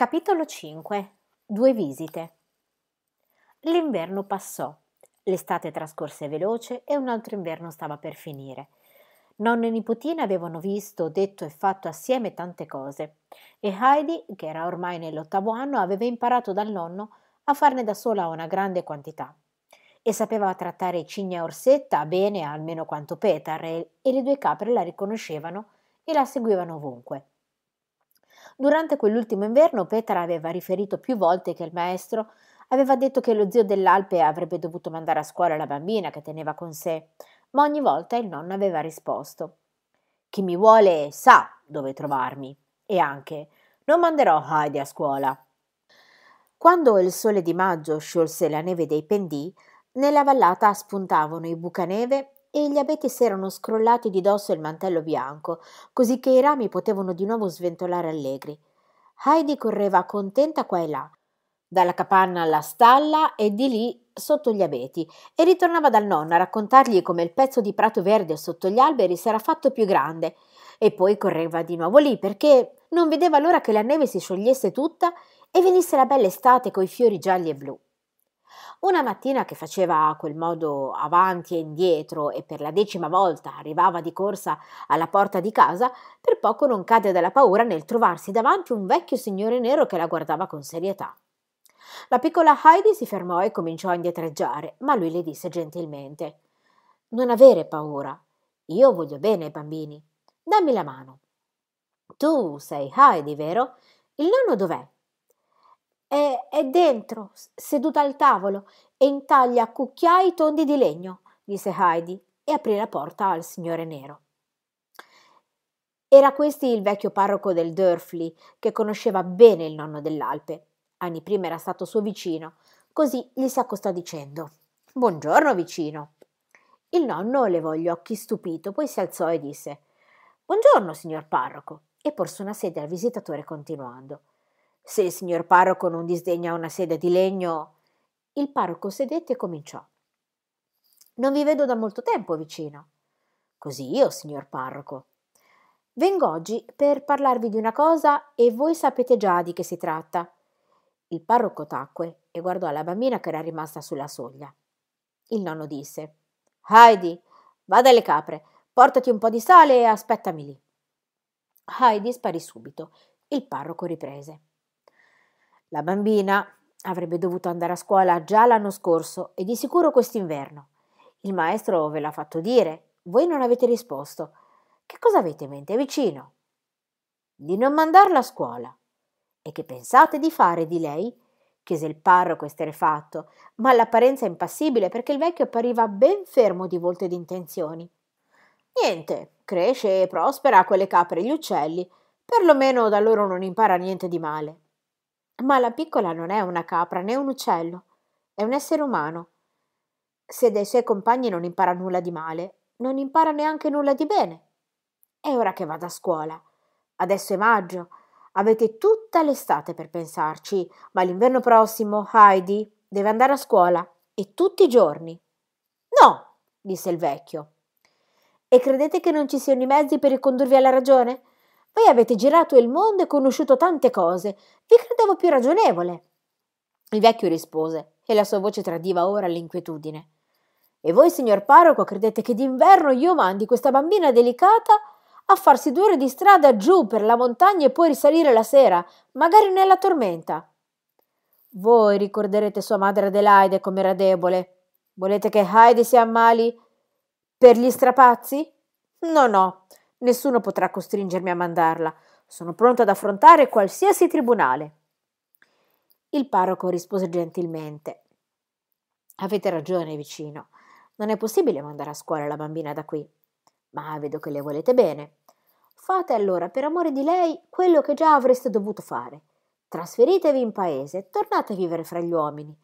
Capitolo 5 Due visite L'inverno passò, l'estate trascorse veloce e un altro inverno stava per finire. Nonno e nipotina avevano visto, detto e fatto assieme tante cose e Heidi, che era ormai nell'ottavo anno, aveva imparato dal nonno a farne da sola una grande quantità e sapeva trattare Cigna e Orsetta bene almeno quanto Petar e le due capre la riconoscevano e la seguivano ovunque. Durante quell'ultimo inverno Petra aveva riferito più volte che il maestro aveva detto che lo zio dell'Alpe avrebbe dovuto mandare a scuola la bambina che teneva con sé, ma ogni volta il nonno aveva risposto Chi mi vuole sa dove trovarmi e anche non manderò Heidi a scuola. Quando il sole di maggio sciolse la neve dei pendii, nella vallata spuntavano i bucaneve e gli abeti si erano scrollati di dosso il mantello bianco, così che i rami potevano di nuovo sventolare allegri. Heidi correva contenta qua e là, dalla capanna alla stalla e di lì sotto gli abeti, e ritornava dal nonno a raccontargli come il pezzo di prato verde sotto gli alberi si era fatto più grande, e poi correva di nuovo lì perché non vedeva l'ora che la neve si sciogliesse tutta e venisse la bella estate coi fiori gialli e blu. Una mattina che faceva a quel modo avanti e indietro e per la decima volta arrivava di corsa alla porta di casa, per poco non cadde dalla paura nel trovarsi davanti un vecchio signore nero che la guardava con serietà. La piccola Heidi si fermò e cominciò a indietreggiare, ma lui le disse gentilmente Non avere paura. Io voglio bene ai bambini. Dammi la mano. Tu sei Heidi, vero? Il nonno dov'è? È, è dentro, seduta al tavolo, e intaglia cucchiai tondi di legno, disse Heidi e aprì la porta al signore nero. Era questi il vecchio parroco del Dörfli, che conosceva bene il nonno dell'Alpe. Anni prima era stato suo vicino, così gli si accostò dicendo Buongiorno vicino. Il nonno levò gli occhi stupito, poi si alzò e disse Buongiorno, signor parroco, e porse una sedia al visitatore continuando se il signor parroco non disdegna una sedia di legno. Il parroco sedette e cominciò. Non vi vedo da molto tempo vicino. Così io, signor parroco. Vengo oggi per parlarvi di una cosa e voi sapete già di che si tratta. Il parroco tacque e guardò la bambina che era rimasta sulla soglia. Il nonno disse: Heidi, va dalle capre, portati un po' di sale e aspettami lì. Heidi sparì subito. Il parroco riprese. La bambina avrebbe dovuto andare a scuola già l'anno scorso e di sicuro quest'inverno. Il maestro ve l'ha fatto dire, voi non avete risposto. Che cosa avete in mente vicino? Di non mandarla a scuola. E che pensate di fare di lei? chiese il parroco esterefatto, ma all'apparenza impassibile perché il vecchio appariva ben fermo di volto e di intenzioni. Niente, cresce e prospera a quelle capre e gli uccelli, perlomeno da loro non impara niente di male. Ma la piccola non è una capra né un uccello, è un essere umano. Se dai suoi compagni non impara nulla di male, non impara neanche nulla di bene. È ora che vada a scuola. Adesso è maggio. Avete tutta l'estate per pensarci, ma l'inverno prossimo Heidi deve andare a scuola e tutti i giorni. No, disse il vecchio. E credete che non ci siano i mezzi per ricondurvi alla ragione? Voi avete girato il mondo e conosciuto tante cose. Vi credevo più ragionevole. Il vecchio rispose, e la sua voce tradiva ora l'inquietudine. E voi, signor parroco, credete che d'inverno io mandi questa bambina delicata a farsi due ore di strada giù per la montagna e poi risalire la sera, magari nella tormenta? Voi ricorderete sua madre Adelaide com'era debole. Volete che Heidi si ammali per gli strapazzi? No, no, Nessuno potrà costringermi a mandarla. Sono pronto ad affrontare qualsiasi tribunale. Il parroco rispose gentilmente. Avete ragione, vicino. Non è possibile mandare a scuola la bambina da qui. Ma vedo che le volete bene. Fate allora, per amore di lei, quello che già avreste dovuto fare. Trasferitevi in paese e tornate a vivere fra gli uomini.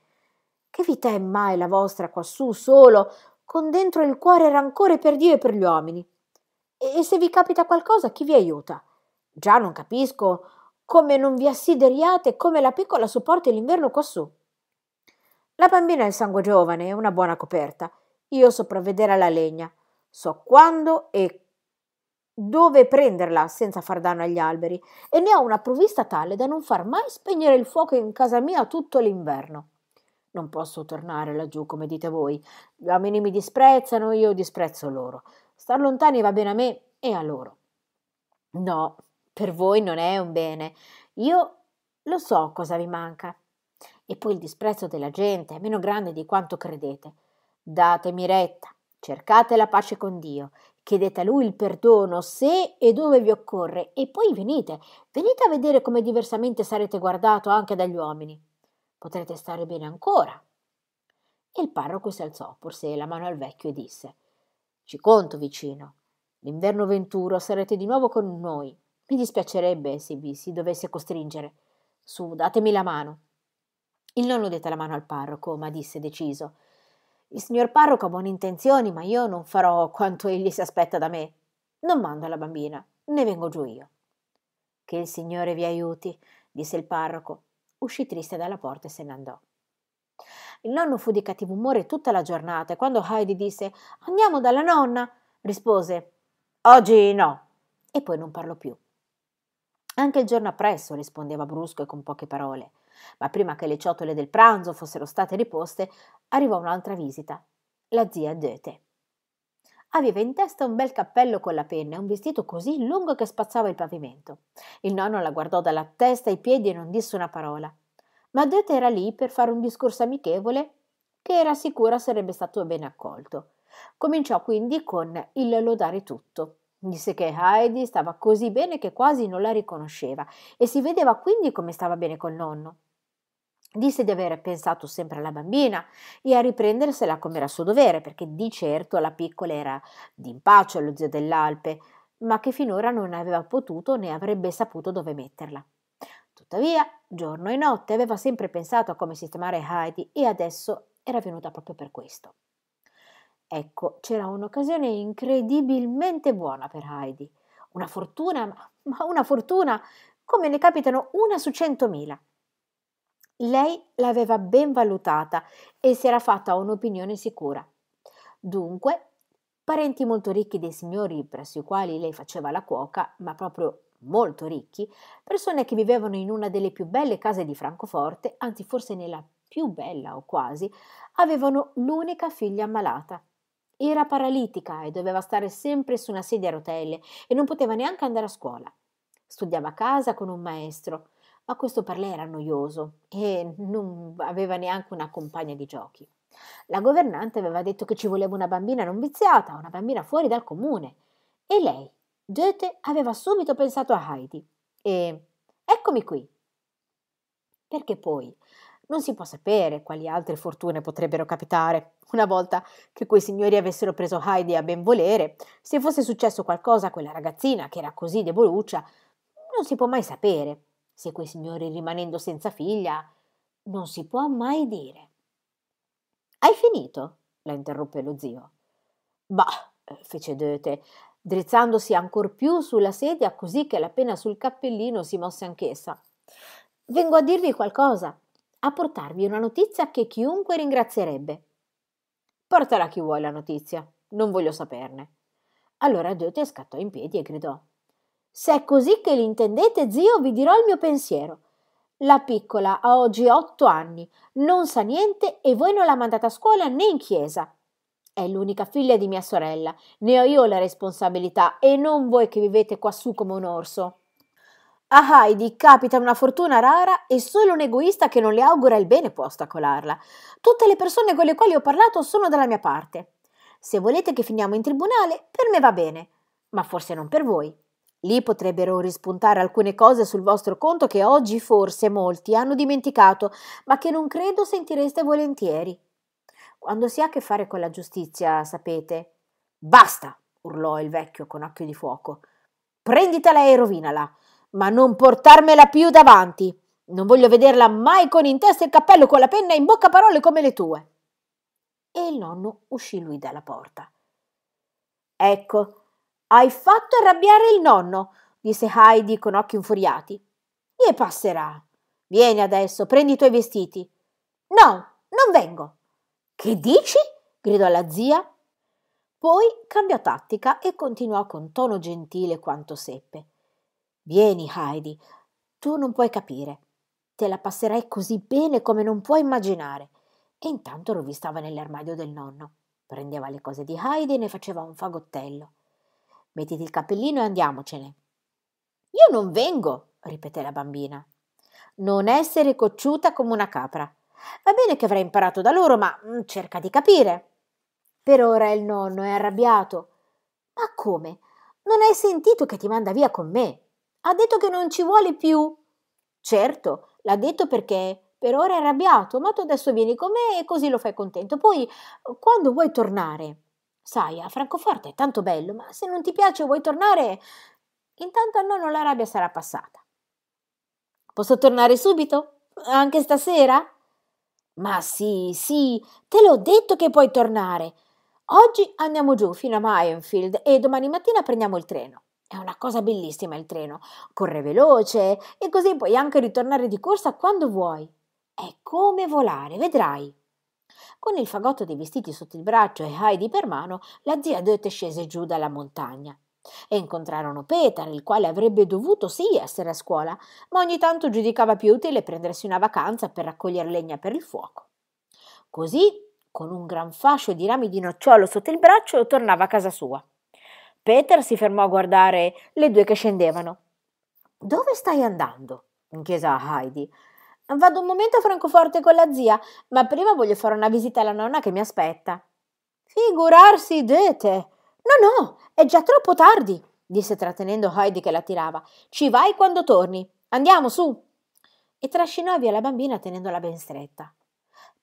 Che vita è mai la vostra quassù solo, con dentro il cuore rancore per Dio e per gli uomini? E se vi capita qualcosa, chi vi aiuta? Già non capisco come non vi assideriate, come la piccola sopporti l'inverno quassù. La bambina è il sangue giovane e una buona coperta. Io so provvedere alla legna. So quando e dove prenderla senza far danno agli alberi e ne ho una provvista tale da non far mai spegnere il fuoco in casa mia tutto l'inverno. Non posso tornare laggiù come dite voi. Gli uomini mi disprezzano, io disprezzo loro. Star lontani va bene a me e a loro. No, per voi non è un bene. Io lo so cosa vi manca. E poi il disprezzo della gente è meno grande di quanto credete. Datemi retta, cercate la pace con Dio, chiedete a Lui il perdono se e dove vi occorre e poi venite, venite a vedere come diversamente sarete guardato anche dagli uomini. Potrete stare bene ancora. E il parroco si alzò, porse la mano al vecchio e disse ci conto vicino. L'inverno venturo sarete di nuovo con noi. Mi dispiacerebbe se vi si dovesse costringere. Su, datemi la mano. Il nonno dette la mano al parroco, ma disse deciso. Il signor parroco ha buone intenzioni, ma io non farò quanto egli si aspetta da me. Non mando la bambina, ne vengo giù io. Che il Signore vi aiuti, disse il parroco. Uscì triste dalla porta e se ne andò. Il nonno fu di cattivo umore tutta la giornata e quando Heidi disse Andiamo dalla nonna, rispose Oggi no. E poi non parlò più. Anche il giorno appresso rispondeva brusco e con poche parole. Ma prima che le ciotole del pranzo fossero state riposte, arrivò un'altra visita. La zia Goethe. Aveva in testa un bel cappello con la penna e un vestito così lungo che spazzava il pavimento. Il nonno la guardò dalla testa ai piedi e non disse una parola ma Dete era lì per fare un discorso amichevole che era sicura sarebbe stato ben accolto. Cominciò quindi con il lodare tutto. Disse che Heidi stava così bene che quasi non la riconosceva e si vedeva quindi come stava bene col nonno. Disse di aver pensato sempre alla bambina e a riprendersela come era suo dovere, perché di certo la piccola era d'impaccio allo zio dell'Alpe, ma che finora non aveva potuto né avrebbe saputo dove metterla. Tuttavia, giorno e notte aveva sempre pensato a come sistemare Heidi e adesso era venuta proprio per questo. Ecco, c'era un'occasione incredibilmente buona per Heidi. Una fortuna, ma una fortuna come ne capitano una su centomila. Lei l'aveva ben valutata e si era fatta un'opinione sicura. Dunque, parenti molto ricchi dei signori presso i quali lei faceva la cuoca, ma proprio molto ricchi, persone che vivevano in una delle più belle case di Francoforte, anzi forse nella più bella o quasi, avevano l'unica figlia malata. Era paralitica e doveva stare sempre su una sedia a rotelle e non poteva neanche andare a scuola. Studiava a casa con un maestro, ma questo per lei era noioso e non aveva neanche una compagna di giochi. La governante aveva detto che ci voleva una bambina non viziata, una bambina fuori dal comune. E lei, Goethe aveva subito pensato a Heidi e eccomi qui. Perché poi non si può sapere quali altre fortune potrebbero capitare. Una volta che quei signori avessero preso Heidi a ben volere, se fosse successo qualcosa a quella ragazzina che era così deboluccia, non si può mai sapere. Se quei signori rimanendo senza figlia, non si può mai dire. Hai finito? la interruppe lo zio. Bah, fece Goethe, drizzandosi ancor più sulla sedia così che la penna sul cappellino si mosse anch'essa. Vengo a dirvi qualcosa, a portarvi una notizia che chiunque ringrazierebbe. Portala chi vuoi la notizia, non voglio saperne. Allora Diote scattò in piedi e gridò. Se è così che l'intendete, zio, vi dirò il mio pensiero. La piccola ha oggi otto anni, non sa niente e voi non la mandate a scuola né in chiesa. È l'unica figlia di mia sorella, ne ho io la responsabilità e non voi che vivete quassù come un orso. A ah, Heidi capita una fortuna rara e solo un egoista che non le augura il bene può ostacolarla. Tutte le persone con le quali ho parlato sono dalla mia parte. Se volete che finiamo in tribunale, per me va bene, ma forse non per voi. Lì potrebbero rispuntare alcune cose sul vostro conto che oggi forse molti hanno dimenticato, ma che non credo sentireste volentieri. Quando si ha a che fare con la giustizia, sapete. Basta! urlò il vecchio con occhio di fuoco. Prenditela e rovinala, ma non portarmela più davanti. Non voglio vederla mai con in testa il cappello, con la penna in bocca parole come le tue. E il nonno uscì lui dalla porta. Ecco, hai fatto arrabbiare il nonno, disse Heidi con occhi infuriati. Gli passerà. Vieni adesso, prendi i tuoi vestiti. No, non vengo. Che dici? gridò la zia. Poi cambiò tattica e continuò con tono gentile quanto seppe. Vieni, Heidi, tu non puoi capire. Te la passerai così bene come non puoi immaginare. E intanto rovistava nell'armadio del nonno. Prendeva le cose di Heidi e ne faceva un fagottello. Mettiti il cappellino e andiamocene. Io non vengo, ripeté la bambina. Non essere cocciuta come una capra. Va bene che avrai imparato da loro, ma mm, cerca di capire. Per ora il nonno è arrabbiato. Ma come? Non hai sentito che ti manda via con me? Ha detto che non ci vuole più. Certo, l'ha detto perché per ora è arrabbiato, ma tu adesso vieni con me e così lo fai contento. Poi, quando vuoi tornare? Sai, a Francoforte è tanto bello, ma se non ti piace e vuoi tornare, intanto al nonno la rabbia sarà passata. Posso tornare subito? Anche stasera? Ma sì, sì, te l'ho detto che puoi tornare. Oggi andiamo giù fino a Mayenfield e domani mattina prendiamo il treno. È una cosa bellissima il treno, corre veloce e così puoi anche ritornare di corsa quando vuoi. È come volare, vedrai. Con il fagotto dei vestiti sotto il braccio e Heidi per mano, la zia Dete scese giù dalla montagna e incontrarono Peter, il quale avrebbe dovuto sì essere a scuola, ma ogni tanto giudicava più utile prendersi una vacanza per raccogliere legna per il fuoco. Così, con un gran fascio di rami di nocciolo sotto il braccio, tornava a casa sua. Peter si fermò a guardare le due che scendevano. Dove stai andando? chiese a Heidi. Vado un momento a Francoforte con la zia, ma prima voglio fare una visita alla nonna che mi aspetta. Figurarsi, dete, No, no, è già troppo tardi, disse trattenendo Heidi che la tirava. Ci vai quando torni. Andiamo su. E trascinò via la bambina tenendola ben stretta.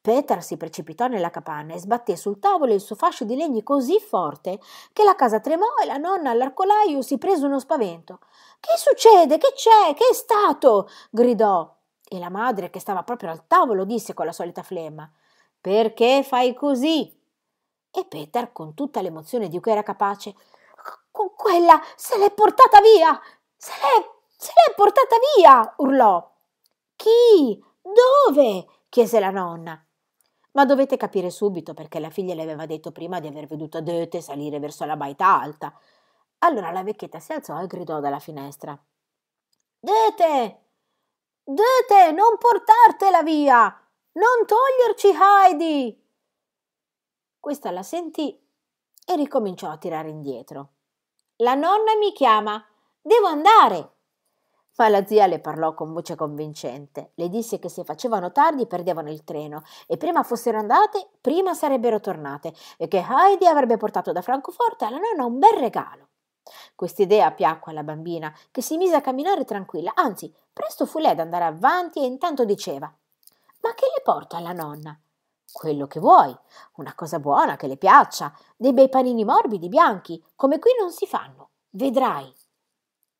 Peter si precipitò nella capanna e sbatté sul tavolo il suo fascio di legni così forte che la casa tremò e la nonna all'arcolaio si prese uno spavento. Che succede? Che c'è? Che è stato? gridò. E la madre, che stava proprio al tavolo, disse con la solita flemma: Perché fai così? E Peter, con tutta l'emozione di cui era capace, con quella se l'è portata via! Se l'è, se l'è portata via! urlò. Chi? Dove? chiese la nonna. Ma dovete capire subito perché la figlia le aveva detto prima di aver veduto Dete salire verso la baita alta. Allora la vecchietta si alzò e gridò dalla finestra. Dete! Dete! non portartela via! Non toglierci Heidi! Questa la sentì e ricominciò a tirare indietro. La nonna mi chiama. Devo andare. Ma la zia le parlò con voce convincente, le disse che se facevano tardi perdevano il treno e prima fossero andate, prima sarebbero tornate e che Heidi avrebbe portato da Francoforte alla nonna un bel regalo. Quest'idea piacque alla bambina, che si mise a camminare tranquilla, anzi, presto fu lei ad andare avanti e intanto diceva Ma che le porto alla nonna? quello che vuoi, una cosa buona che le piaccia, dei bei panini morbidi bianchi, come qui non si fanno, vedrai.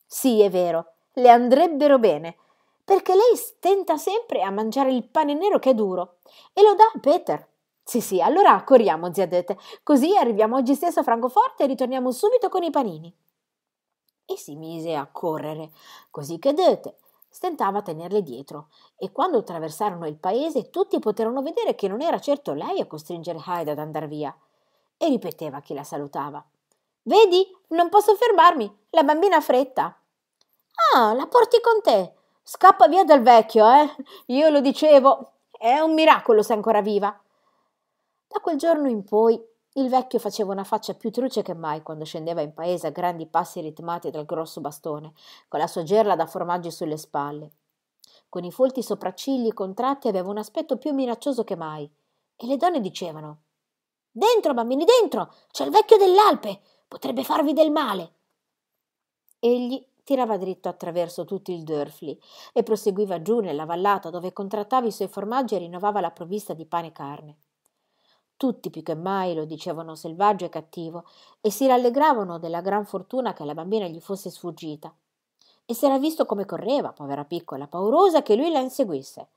Sì, è vero, le andrebbero bene, perché lei stenta sempre a mangiare il pane nero che è duro e lo dà a Peter. Sì, sì, allora corriamo, zia Dete, così arriviamo oggi stesso a Francoforte e ritorniamo subito con i panini. E si mise a correre, così che Dete, stentava a tenerle dietro e quando attraversarono il paese tutti poterono vedere che non era certo lei a costringere Hyde ad andar via e ripeteva chi la salutava. Vedi, non posso fermarmi, la bambina ha fretta. Ah, la porti con te. Scappa via dal vecchio, eh? Io lo dicevo, è un miracolo se ancora viva. Da quel giorno in poi il vecchio faceva una faccia più truce che mai quando scendeva in paese a grandi passi ritmati dal grosso bastone, con la sua gerla da formaggi sulle spalle. Con i folti sopraccigli contratti aveva un aspetto più minaccioso che mai. E le donne dicevano: Dentro, bambini, dentro! C'è il vecchio dell'Alpe! Potrebbe farvi del male! Egli tirava dritto attraverso tutto il Dörfli e proseguiva giù nella vallata dove contrattava i suoi formaggi e rinnovava la provvista di pane e carne tutti più che mai lo dicevano selvaggio e cattivo e si rallegravano della gran fortuna che la bambina gli fosse sfuggita. E s'era visto come correva, povera piccola, paurosa che lui la inseguisse.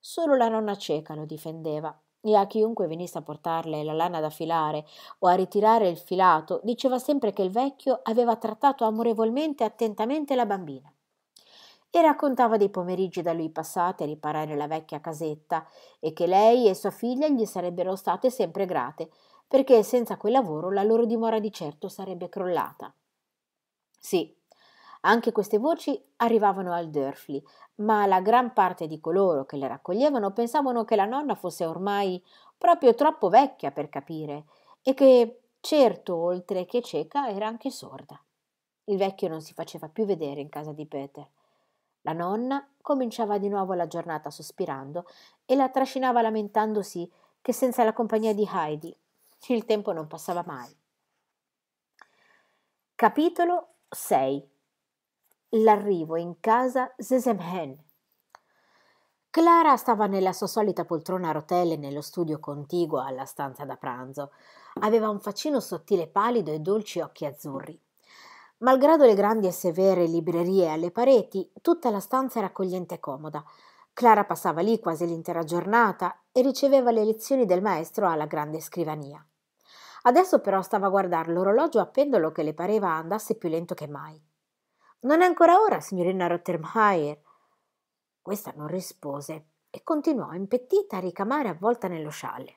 Solo la nonna cieca lo difendeva e a chiunque venisse a portarle la lana da filare o a ritirare il filato diceva sempre che il vecchio aveva trattato amorevolmente e attentamente la bambina e raccontava dei pomeriggi da lui passati a riparare la vecchia casetta e che lei e sua figlia gli sarebbero state sempre grate, perché senza quel lavoro la loro dimora di certo sarebbe crollata. Sì, anche queste voci arrivavano al Dörfli, ma la gran parte di coloro che le raccoglievano pensavano che la nonna fosse ormai proprio troppo vecchia per capire e che, certo, oltre che cieca, era anche sorda. Il vecchio non si faceva più vedere in casa di Peter la nonna cominciava di nuovo la giornata sospirando e la trascinava lamentandosi che senza la compagnia di Heidi il tempo non passava mai. Capitolo 6 L'arrivo in casa Zesemhen. Clara stava nella sua solita poltrona a rotelle nello studio contiguo alla stanza da pranzo. Aveva un faccino sottile e palido e dolci occhi azzurri malgrado le grandi e severe librerie alle pareti tutta la stanza era accogliente e comoda clara passava lì quasi l'intera giornata e riceveva le lezioni del maestro alla grande scrivania adesso però stava a guardare l'orologio a pendolo che le pareva andasse più lento che mai non è ancora ora signorina rottermeier questa non rispose e continuò impettita a ricamare avvolta nello scialle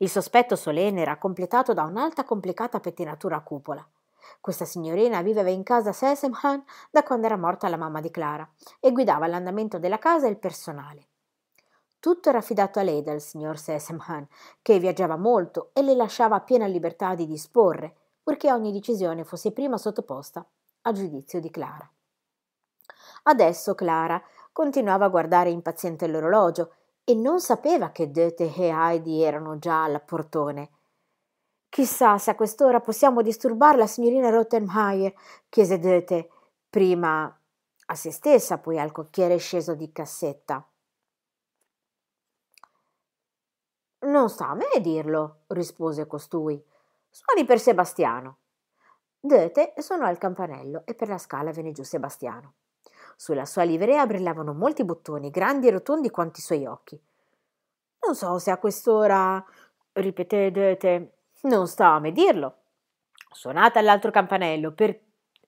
il sospetto solenne era completato da un'alta complicata pettinatura a cupola questa signorina viveva in casa Sesemhan da quando era morta la mamma di Clara e guidava l'andamento della casa e il personale. Tutto era affidato a lei dal signor Sesemhan, che viaggiava molto e le lasciava piena libertà di disporre, purché ogni decisione fosse prima sottoposta a giudizio di Clara. Adesso Clara continuava a guardare impaziente l'orologio e non sapeva che Goethe e Heidi erano già al portone chissà se a quest'ora possiamo disturbar la signorina rottenmeier chiese goethe prima a se stessa poi al cocchiere sceso di cassetta non sta a me dirlo rispose costui suoni per sebastiano goethe suonò il campanello e per la scala venne giù sebastiano sulla sua livrea brillavano molti bottoni grandi e rotondi quanti i suoi occhi non so se a quest'ora ripeté goethe non sto a medirlo. Suonata l'altro campanello per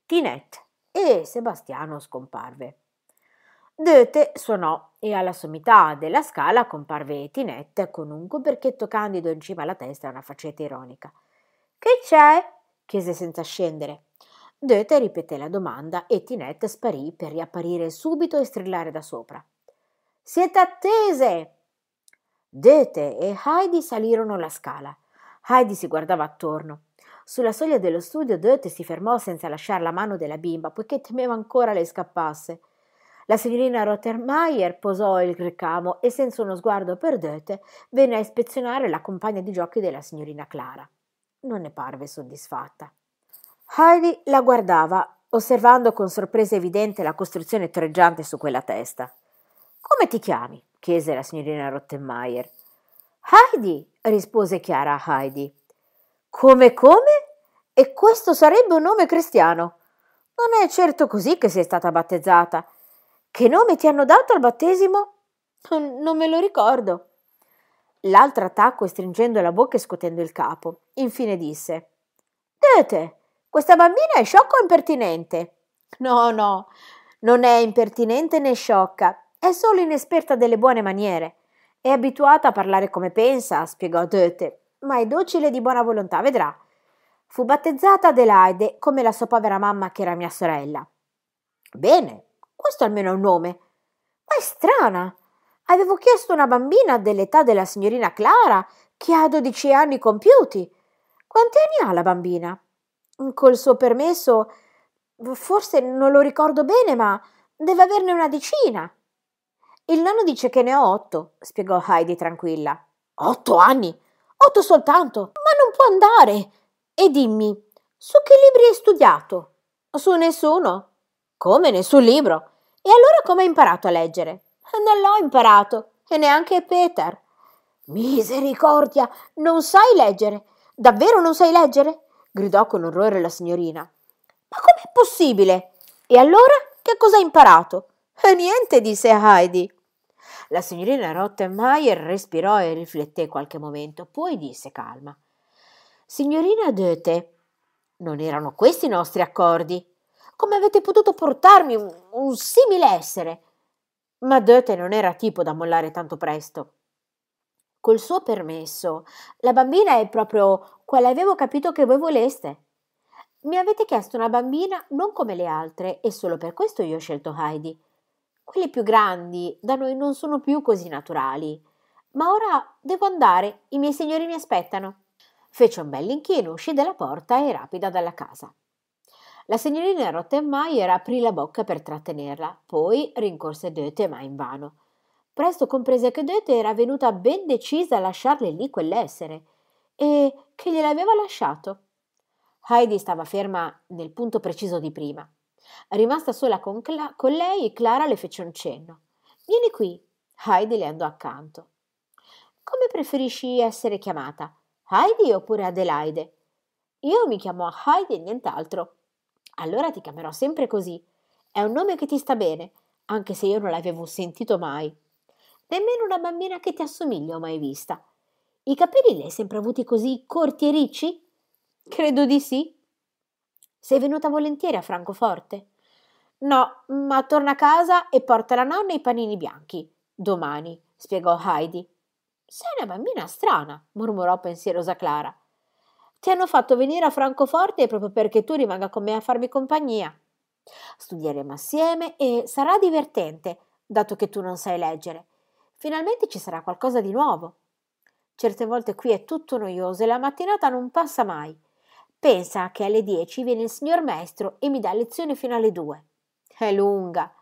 Tinette e Sebastiano scomparve. Goethe suonò e alla sommità della scala comparve Tinette con un coperchetto candido in cima alla testa e una faccetta ironica. Che c'è? chiese senza scendere. Goethe ripeté la domanda e Tinette sparì per riapparire subito e strillare da sopra. Siete attese! Goethe e Heidi salirono la scala. Heidi si guardava attorno. Sulla soglia dello studio Dot si fermò senza lasciare la mano della bimba, poiché temeva ancora le scappasse. La signorina Rottermeier posò il ricamo e senza uno sguardo per Döte venne a ispezionare la compagna di giochi della signorina Clara. Non ne parve soddisfatta. Heidi la guardava, osservando con sorpresa evidente la costruzione torreggiante su quella testa. Come ti chiami? chiese la signorina Rottenmeier. Heidi, rispose Chiara a Heidi. Come come? E questo sarebbe un nome cristiano. Non è certo così che sei stata battezzata. Che nome ti hanno dato al battesimo? Non me lo ricordo. L'altra tacque stringendo la bocca e scotendo il capo. Infine disse: Dete, questa bambina è sciocca o impertinente? No, no, non è impertinente né sciocca, è solo inesperta delle buone maniere. È abituata a parlare come pensa, spiegò Goethe, ma è docile di buona volontà, vedrà. Fu battezzata Adelaide come la sua povera mamma che era mia sorella. Bene, questo almeno è un nome. Ma è strana. Avevo chiesto una bambina dell'età della signorina Clara, che ha dodici anni compiuti. Quanti anni ha la bambina? Col suo permesso, forse non lo ricordo bene, ma deve averne una decina. Il nonno dice che ne ho otto, spiegò Heidi tranquilla. Otto anni? Otto soltanto? Ma non può andare! E dimmi, su che libri hai studiato? Su nessuno. Come nessun libro? E allora come hai imparato a leggere? Non l'ho imparato, e neanche Peter. Misericordia, non sai leggere. Davvero non sai leggere? gridò con orrore la signorina. Ma com'è possibile? E allora che cosa hai imparato? E eh, niente, disse Heidi. La signorina Rottenmeier respirò e rifletté qualche momento, poi disse calma: Signorina Goethe, non erano questi i nostri accordi? Come avete potuto portarmi un, un simile essere? Ma Goethe non era tipo da mollare tanto presto. Col suo permesso, la bambina è proprio quale avevo capito che voi voleste. Mi avete chiesto una bambina non come le altre e solo per questo io ho scelto Heidi. Quelli più grandi da noi non sono più così naturali. Ma ora devo andare, i miei signori mi aspettano. Fece un bel inchino, uscì dalla porta e rapida dalla casa. La signorina Rottenmeier aprì la bocca per trattenerla, poi rincorse Goethe, ma invano. Presto comprese che Goethe era venuta ben decisa a lasciarle lì quell'essere e che gliel'aveva lasciato. Heidi stava ferma nel punto preciso di prima. Rimasta sola con, Cla- con lei, Clara le fece un cenno. Vieni qui. Heidi le andò accanto. Come preferisci essere chiamata? Heidi oppure Adelaide? Io mi chiamo Heidi e nient'altro. Allora ti chiamerò sempre così. È un nome che ti sta bene, anche se io non l'avevo sentito mai. Nemmeno una bambina che ti assomiglia ho mai vista. I capelli li hai sempre avuti così corti e ricci? Credo di sì. Sei venuta volentieri a Francoforte? No, ma torna a casa e porta la nonna i panini bianchi. Domani, spiegò Heidi. Sei una bambina strana, mormorò pensierosa Clara. Ti hanno fatto venire a Francoforte proprio perché tu rimanga con me a farmi compagnia. Studieremo assieme e sarà divertente, dato che tu non sai leggere. Finalmente ci sarà qualcosa di nuovo. Certe volte qui è tutto noioso e la mattinata non passa mai. Pensa che alle 10 viene il signor maestro e mi dà lezione fino alle 2. È lunga.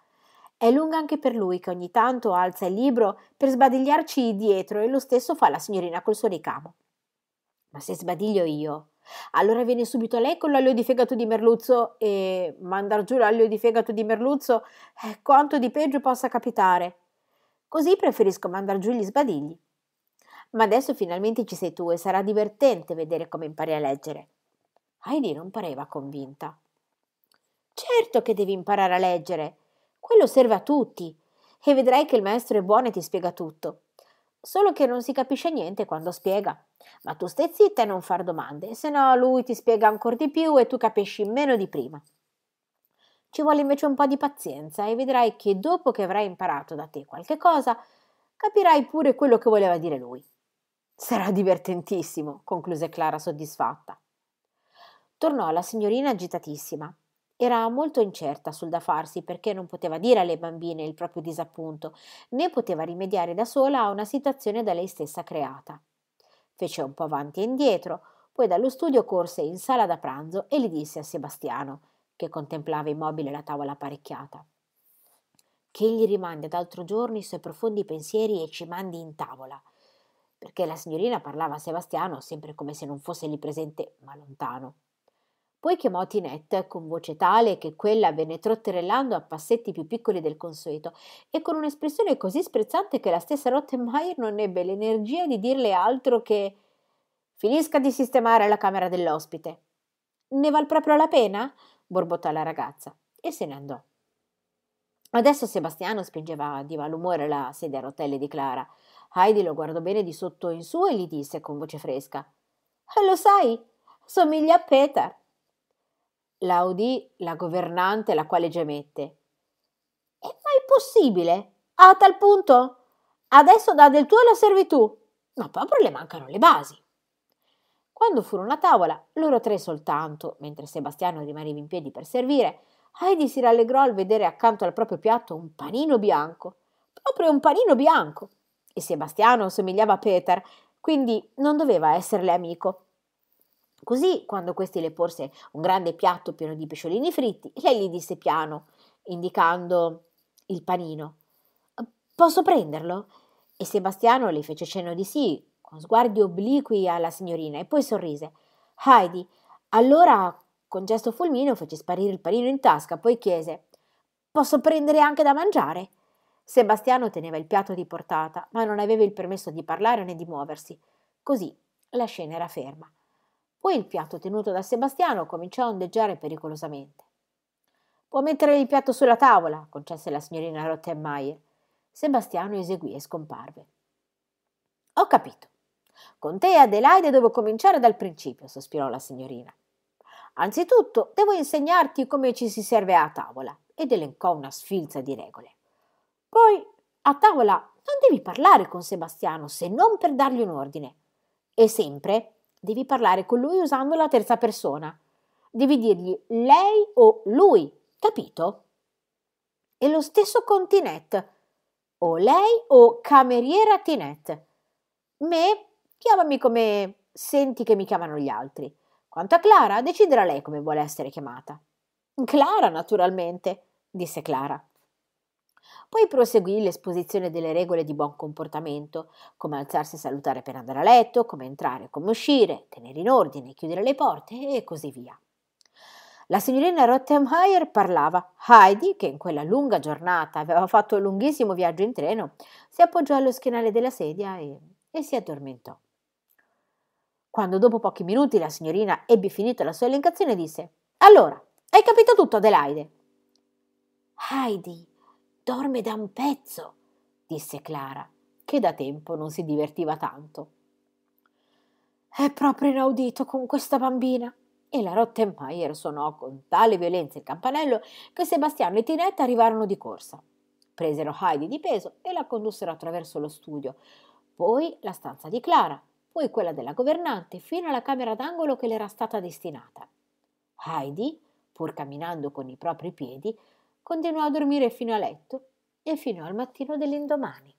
È lunga anche per lui che ogni tanto alza il libro per sbadigliarci dietro e lo stesso fa la signorina col suo ricamo. Ma se sbadiglio io, allora viene subito lei con l'olio di fegato di merluzzo e mandar giù l'olio di fegato di merluzzo, è eh, quanto di peggio possa capitare. Così preferisco mandar giù gli sbadigli. Ma adesso finalmente ci sei tu e sarà divertente vedere come impari a leggere. Heidi non pareva convinta. Certo che devi imparare a leggere. Quello serve a tutti. E vedrai che il maestro è buono e ti spiega tutto. Solo che non si capisce niente quando spiega. Ma tu stai zitta e non far domande, se no lui ti spiega ancora di più e tu capisci meno di prima. Ci vuole invece un po' di pazienza e vedrai che dopo che avrai imparato da te qualche cosa, capirai pure quello che voleva dire lui. Sarà divertentissimo, concluse Clara soddisfatta tornò alla signorina agitatissima. Era molto incerta sul da farsi perché non poteva dire alle bambine il proprio disappunto, né poteva rimediare da sola a una situazione da lei stessa creata. Fece un po' avanti e indietro, poi dallo studio corse in sala da pranzo e le disse a Sebastiano, che contemplava immobile la tavola apparecchiata. Che egli rimandi ad altro giorno i suoi profondi pensieri e ci mandi in tavola. Perché la signorina parlava a Sebastiano sempre come se non fosse lì presente, ma lontano. Poi chiamò Tinette con voce tale che quella venne trotterellando a passetti più piccoli del consueto e con un'espressione così sprezzante che la stessa Rottenmeier non ebbe l'energia di dirle altro che Finisca di sistemare la camera dell'ospite. Ne val proprio la pena? borbottò la ragazza e se ne andò. Adesso Sebastiano spingeva di malumore la sedia a rotelle di Clara. Heidi lo guardò bene di sotto in su e gli disse con voce fresca: Lo sai, somiglia a Peter. La udì la governante, la quale gemette. È mai possibile? A tal punto? Adesso dà del tuo e la servi Ma proprio le mancano le basi. Quando furono a tavola, loro tre soltanto, mentre Sebastiano rimaneva in piedi per servire, Heidi si rallegrò al vedere accanto al proprio piatto un panino bianco. Proprio un panino bianco! E Sebastiano somigliava a Peter, quindi non doveva esserle amico. Così, quando questi le porse un grande piatto pieno di pesciolini fritti, lei gli disse piano, indicando il panino: Posso prenderlo? E Sebastiano le fece cenno di sì, con sguardi obliqui alla signorina, e poi sorrise. Heidi, allora, con gesto fulmineo, fece sparire il panino in tasca, poi chiese: Posso prendere anche da mangiare? Sebastiano teneva il piatto di portata, ma non aveva il permesso di parlare né di muoversi. Così la scena era ferma. Poi il piatto tenuto da Sebastiano cominciò a ondeggiare pericolosamente. Può mettere il piatto sulla tavola, concesse la signorina Rottenmeier. Sebastiano eseguì e scomparve. Ho capito. Con te, e Adelaide, devo cominciare dal principio, sospirò la signorina. Anzitutto, devo insegnarti come ci si serve a tavola, ed elencò una sfilza di regole. Poi, a tavola, non devi parlare con Sebastiano se non per dargli un ordine. E sempre Devi parlare con lui usando la terza persona. Devi dirgli lei o lui, capito? E lo stesso con Tinette. O lei o cameriera Tinette. Me, chiamami come senti che mi chiamano gli altri. Quanto a Clara, deciderà lei come vuole essere chiamata. Clara, naturalmente, disse Clara. Poi proseguì l'esposizione delle regole di buon comportamento, come alzarsi e salutare per andare a letto, come entrare, e come uscire, tenere in ordine, chiudere le porte e così via. La signorina Rottenmeier parlava. Heidi, che in quella lunga giornata aveva fatto un lunghissimo viaggio in treno, si appoggiò allo schienale della sedia e, e si addormentò. Quando dopo pochi minuti la signorina ebbe finito la sua elencazione, disse: Allora, hai capito tutto, Adelaide? Heidi, Dorme da un pezzo, disse Clara, che da tempo non si divertiva tanto. È proprio inaudito con questa bambina. E la Rottenmeier suonò con tale violenza il campanello che Sebastiano e Tinetta arrivarono di corsa. Presero Heidi di peso e la condussero attraverso lo studio, poi la stanza di Clara, poi quella della governante, fino alla camera d'angolo che le era stata destinata. Heidi, pur camminando con i propri piedi, continuò a dormire fino a letto e fino al mattino dell'indomani.